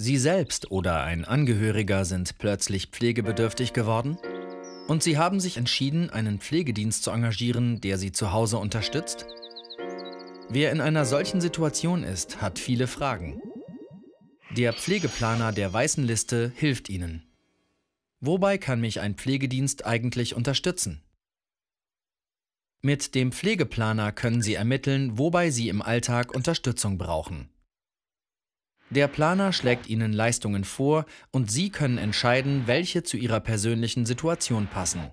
Sie selbst oder ein Angehöriger sind plötzlich pflegebedürftig geworden? Und Sie haben sich entschieden, einen Pflegedienst zu engagieren, der Sie zu Hause unterstützt? Wer in einer solchen Situation ist, hat viele Fragen. Der Pflegeplaner der Weißen Liste hilft Ihnen. Wobei kann mich ein Pflegedienst eigentlich unterstützen? Mit dem Pflegeplaner können Sie ermitteln, wobei Sie im Alltag Unterstützung brauchen. Der Planer schlägt Ihnen Leistungen vor und Sie können entscheiden, welche zu Ihrer persönlichen Situation passen.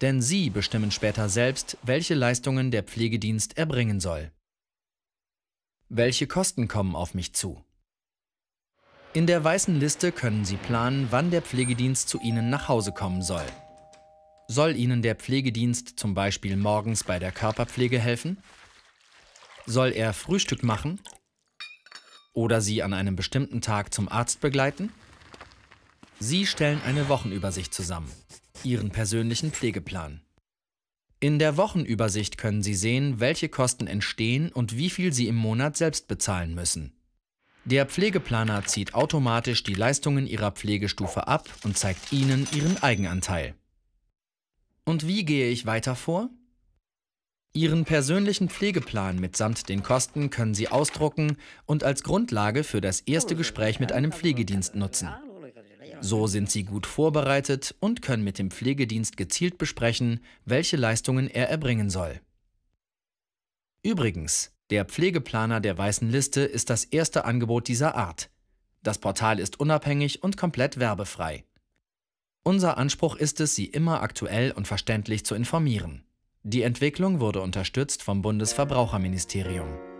Denn Sie bestimmen später selbst, welche Leistungen der Pflegedienst erbringen soll. Welche Kosten kommen auf mich zu? In der weißen Liste können Sie planen, wann der Pflegedienst zu Ihnen nach Hause kommen soll. Soll Ihnen der Pflegedienst zum Beispiel morgens bei der Körperpflege helfen? Soll er Frühstück machen oder sie an einem bestimmten Tag zum Arzt begleiten? Sie stellen eine Wochenübersicht zusammen, Ihren persönlichen Pflegeplan. In der Wochenübersicht können Sie sehen, welche Kosten entstehen und wie viel Sie im Monat selbst bezahlen müssen. Der Pflegeplaner zieht automatisch die Leistungen Ihrer Pflegestufe ab und zeigt Ihnen Ihren Eigenanteil. Und wie gehe ich weiter vor? Ihren persönlichen Pflegeplan mitsamt den Kosten können Sie ausdrucken und als Grundlage für das erste oh, Gespräch mit einem Pflegedienst nutzen. So sind Sie gut vorbereitet und können mit dem Pflegedienst gezielt besprechen, welche Leistungen er erbringen soll. Übrigens, der Pflegeplaner der Weißen Liste ist das erste Angebot dieser Art. Das Portal ist unabhängig und komplett werbefrei. Unser Anspruch ist es, Sie immer aktuell und verständlich zu informieren. Die Entwicklung wurde unterstützt vom Bundesverbraucherministerium.